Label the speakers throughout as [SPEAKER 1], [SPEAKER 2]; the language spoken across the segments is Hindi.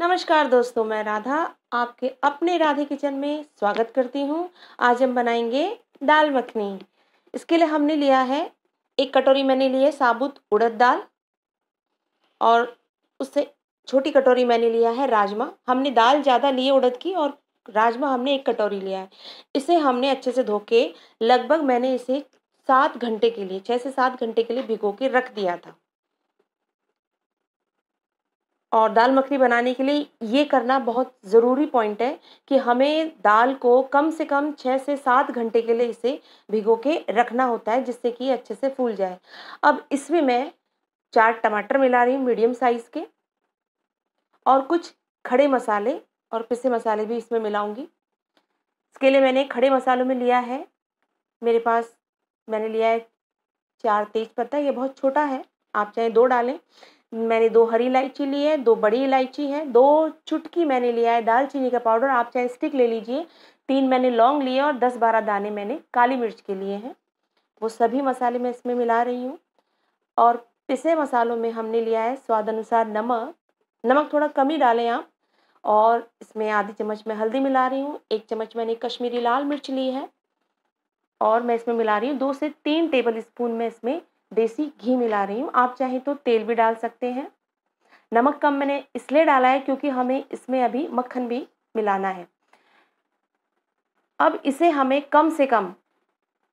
[SPEAKER 1] नमस्कार दोस्तों मैं राधा आपके अपने राधे किचन में स्वागत करती हूँ आज हम बनाएंगे दाल मखनी इसके लिए हमने लिया है एक कटोरी मैंने लिए साबुत उड़द दाल और उससे छोटी कटोरी मैंने लिया है राजमा हमने दाल ज़्यादा लिए उड़द की और राजमा हमने एक कटोरी लिया है इसे हमने अच्छे से धो के लगभग मैंने इसे सात घंटे के लिए छः से सात घंटे के लिए भिगो के रख दिया था और दाल मखनी बनाने के लिए ये करना बहुत ज़रूरी पॉइंट है कि हमें दाल को कम से कम छः से सात घंटे के लिए इसे भिगो के रखना होता है जिससे कि अच्छे से फूल जाए अब इसमें मैं चार टमाटर मिला रही हूँ मीडियम साइज़ के और कुछ खड़े मसाले और पिसे मसाले भी इसमें मिलाऊंगी इसके लिए मैंने खड़े मसालों में लिया है मेरे पास मैंने लिया है चार तेज पत्ता ये बहुत छोटा है आप चाहे दो डालें मैंने दो हरी इलायची ली है दो बड़ी इलायची है दो चुटकी मैंने लिया है दालचीनी का पाउडर आप चाहे स्टिक ले लीजिए तीन मैंने लौंग लिए और दस बारह दाने मैंने काली मिर्च के लिए हैं वो सभी मसाले मैं इसमें मिला रही हूँ और पिसे मसालों में हमने लिया है स्वाद अनुसार नमक नमक थोड़ा कम ही डालें आप और इसमें आधी चम्मच में हल्दी मिला रही हूँ एक चम्मच मैंने कश्मीरी लाल मिर्च ली है और मैं इसमें मिला रही हूँ दो से तीन टेबल स्पून में इसमें देसी घी मिला रही हूँ आप चाहें तो तेल भी डाल सकते हैं नमक कम मैंने इसलिए डाला है क्योंकि हमें इसमें अभी मक्खन भी मिलाना है अब इसे हमें कम से कम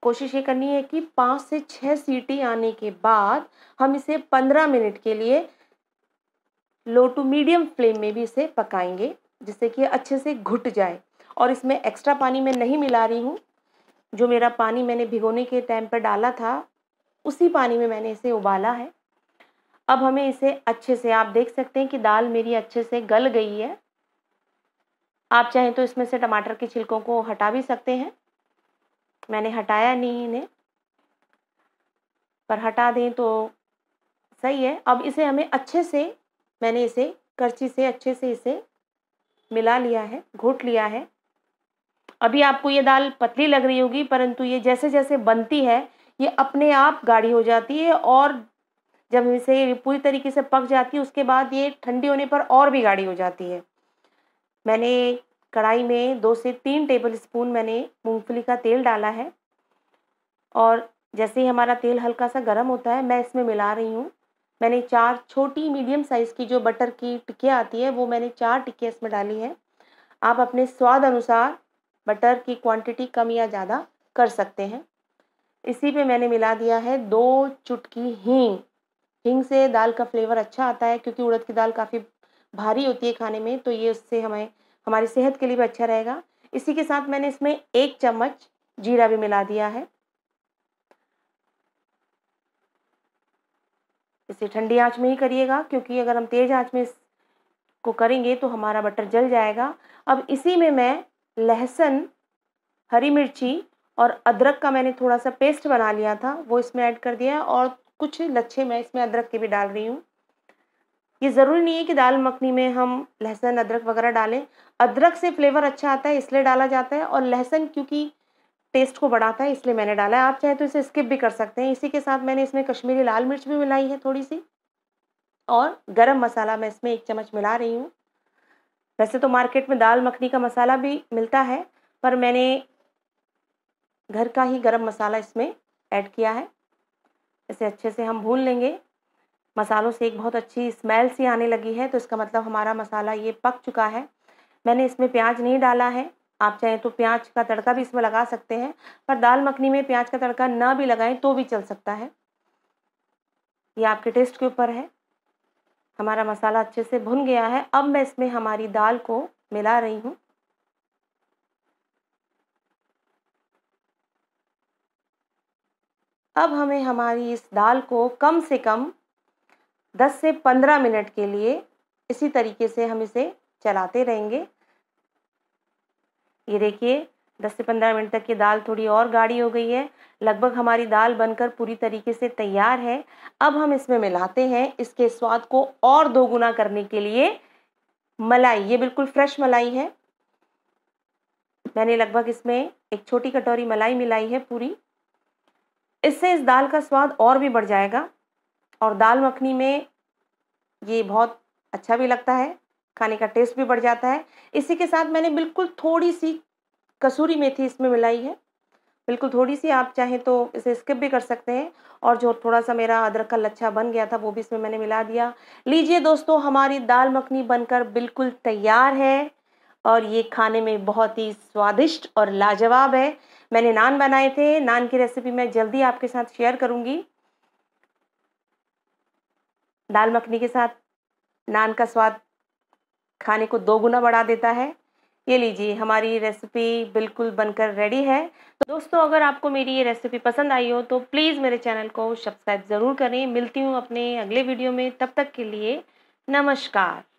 [SPEAKER 1] कोशिश ये करनी है कि पाँच से छः सीटी आने के बाद हम इसे पंद्रह मिनट के लिए लो टू मीडियम फ्लेम में भी इसे पकाएंगे जिससे कि अच्छे से घुट जाए और इसमें एक्स्ट्रा पानी मैं नहीं मिला रही हूँ जो मेरा पानी मैंने भिगोने के टाइम पर डाला था उसी पानी में मैंने इसे उबाला है अब हमें इसे अच्छे से आप देख सकते हैं कि दाल मेरी अच्छे से गल गई है आप चाहें तो इसमें से टमाटर के छिलकों को हटा भी सकते हैं मैंने हटाया नहीं इन्हें पर हटा दें तो सही है अब इसे हमें अच्छे से मैंने इसे करछी से अच्छे से इसे मिला लिया है घोट लिया है अभी आपको ये दाल पतली लग रही होगी परंतु ये जैसे जैसे बनती है ये अपने आप गाढ़ी हो जाती है और जब इसे पूरी तरीके से पक जाती है उसके बाद ये ठंडी होने पर और भी गाढ़ी हो जाती है मैंने कढ़ाई में दो से तीन टेबल स्पून मैंने मूँगफली का तेल डाला है और जैसे ही हमारा तेल हल्का सा गर्म होता है मैं इसमें मिला रही हूँ मैंने चार छोटी मीडियम साइज़ की जो बटर की टिक्कियाँ आती है वो मैंने चार टिक्कियाँ इसमें डाली हैं आप अपने स्वाद अनुसार बटर की क्वांटिटी कम या ज़्यादा कर सकते हैं इसी पे मैंने मिला दिया है दो चुटकी हींग हींग से दाल का फ्लेवर अच्छा आता है क्योंकि उड़द की दाल काफ़ी भारी होती है खाने में तो ये उससे हमें हमारी सेहत के लिए भी अच्छा रहेगा इसी के साथ मैंने इसमें एक चम्मच जीरा भी मिला दिया है इसे ठंडी आंच में ही करिएगा क्योंकि अगर हम तेज़ आंच में इसको करेंगे तो हमारा बटर जल जाएगा अब इसी में मैं लहसुन हरी मिर्ची और अदरक का मैंने थोड़ा सा पेस्ट बना लिया था वो इसमें ऐड कर दिया है और कुछ लच्छे मैं इसमें अदरक के भी डाल रही हूँ ये ज़रूरी नहीं है कि दाल मखनी में हम लहसुन अदरक वगैरह डालें अदरक से फ्लेवर अच्छा आता है इसलिए डाला जाता है और लहसुन क्योंकि टेस्ट को बढ़ाता है इसलिए मैंने डाला है आप चाहे तो इसे स्किप भी कर सकते हैं इसी के साथ मैंने इसमें कश्मीरी लाल मिर्च भी मिलाई है थोड़ी सी और गरम मसाला मैं इसमें एक चम्मच मिला रही हूँ वैसे तो मार्केट में दाल मखनी का मसाला भी मिलता है पर मैंने घर का ही गरम मसाला इसमें ऐड किया है इसे अच्छे से हम भून लेंगे मसालों से एक बहुत अच्छी स्मेल सी आने लगी है तो इसका मतलब हमारा मसाला ये पक चुका है मैंने इसमें प्याज नहीं डाला है आप चाहें तो प्याज का तड़का भी इसमें लगा सकते हैं पर दाल मखनी में प्याज का तड़का ना भी लगाएं तो भी चल सकता है ये आपके टेस्ट के ऊपर है हमारा मसाला अच्छे से भुन गया है अब मैं इसमें हमारी दाल को मिला रही हूँ अब हमें हमारी इस दाल को कम से कम 10 से 15 मिनट के लिए इसी तरीके से हम इसे चलाते रहेंगे ये देखिए 10 से 15 मिनट तक ये दाल थोड़ी और गाढ़ी हो गई है लगभग हमारी दाल बनकर पूरी तरीके से तैयार है अब हम इसमें मिलाते हैं इसके स्वाद को और दोगुना करने के लिए मलाई ये बिल्कुल फ्रेश मलाई है मैंने लगभग इसमें एक छोटी कटोरी मलाई मिलाई है पूरी इससे इस दाल का स्वाद और भी बढ़ जाएगा और दाल मखनी में ये बहुत अच्छा भी लगता है खाने का टेस्ट भी बढ़ जाता है इसी के साथ मैंने बिल्कुल थोड़ी सी कसूरी मेथी इसमें मिलाई है बिल्कुल थोड़ी सी आप चाहें तो इसे स्किप भी कर सकते हैं और जो थोड़ा सा मेरा अदरक का लच्छा बन गया था वो भी इसमें मैंने मिला दिया लीजिए दोस्तों हमारी दाल मखनी बनकर बिल्कुल तैयार है और ये खाने में बहुत ही स्वादिष्ट और लाजवाब है मैंने नान बनाए थे नान की रेसिपी मैं जल्दी आपके साथ शेयर करूँगी दाल मखनी के साथ नान का स्वाद खाने को दो गुना बढ़ा देता है ये लीजिए हमारी रेसिपी बिल्कुल बनकर रेडी है तो दोस्तों अगर आपको मेरी ये रेसिपी पसंद आई हो तो प्लीज़ मेरे चैनल को सब्सक्राइब ज़रूर करें मिलती हूँ अपने अगले वीडियो में तब तक के लिए नमस्कार